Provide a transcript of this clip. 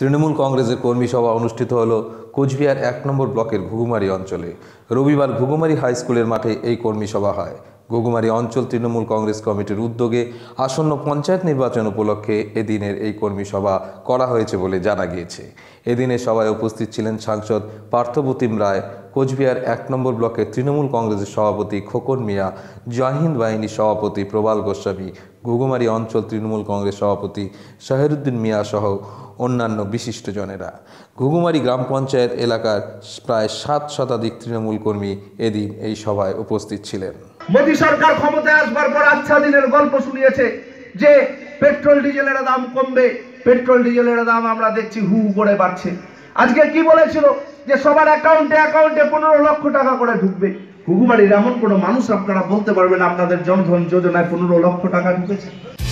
তৃণমূল কংগ্রেসের কর্মী সভা অনুষ্ঠিত হল কোচবিহার এক নম্বর ব্লকের ঘুঘুমারি অঞ্চলে রবিবার ঘুঘুমারি হাই স্কুলের মাঠে এই কর্মী সভা হয় ঘুঘুমারি অঞ্চল তৃণমূল কংগ্রেস কমিটির উদ্যোগে আসন্ন পঞ্চায়েত নির্বাচন উপলক্ষে এদিনের এই কর্মী সভা করা হয়েছে বলে জানা গিয়েছে এদিনে সভায় উপস্থিত ছিলেন সাংসদ পার্থপ্রতিম রায় কোচবিহার এক নম্বর ব্লকের তৃণমূল কংগ্রেসের সভাপতি খোকন মিয়া জাহিন্দ বাহিনী সভাপতি প্রবাল গোস্বামী ঘুঘুমারি অঞ্চল তৃণমূল কংগ্রেস সভাপতি শাহরুদ্দিন মিয়া সহ অন্যান্য বিশিষ্টজনেরা ঘুঘুমারি গ্রাম পঞ্চায়েত এলাকার প্রায় সাত শতাধিক তৃণমূল কর্মী এদিন এই সভায় উপস্থিত ছিলেন মোদী সরকার ক্ষমতায় আসবার পর আচ্ছাদিনের গল্প শুনিয়েছে যে পেট্রোল ডিজেলের দাম কমবে পেট্রোল ডিজেলের দাম আমরা দেখছি হু করে বাড়ছে আজকে কি বলেছিল যে সবার অ্যাকাউন্টে অ্যাকাউন্টে পনেরো লক্ষ টাকা করে ঢুকবে ঘুঘুমারির এমন কোনো মানুষ আপনারা বলতে পারবেন আপনাদের জনধন যোজনায় পনেরো লক্ষ টাকা ঢুকেছে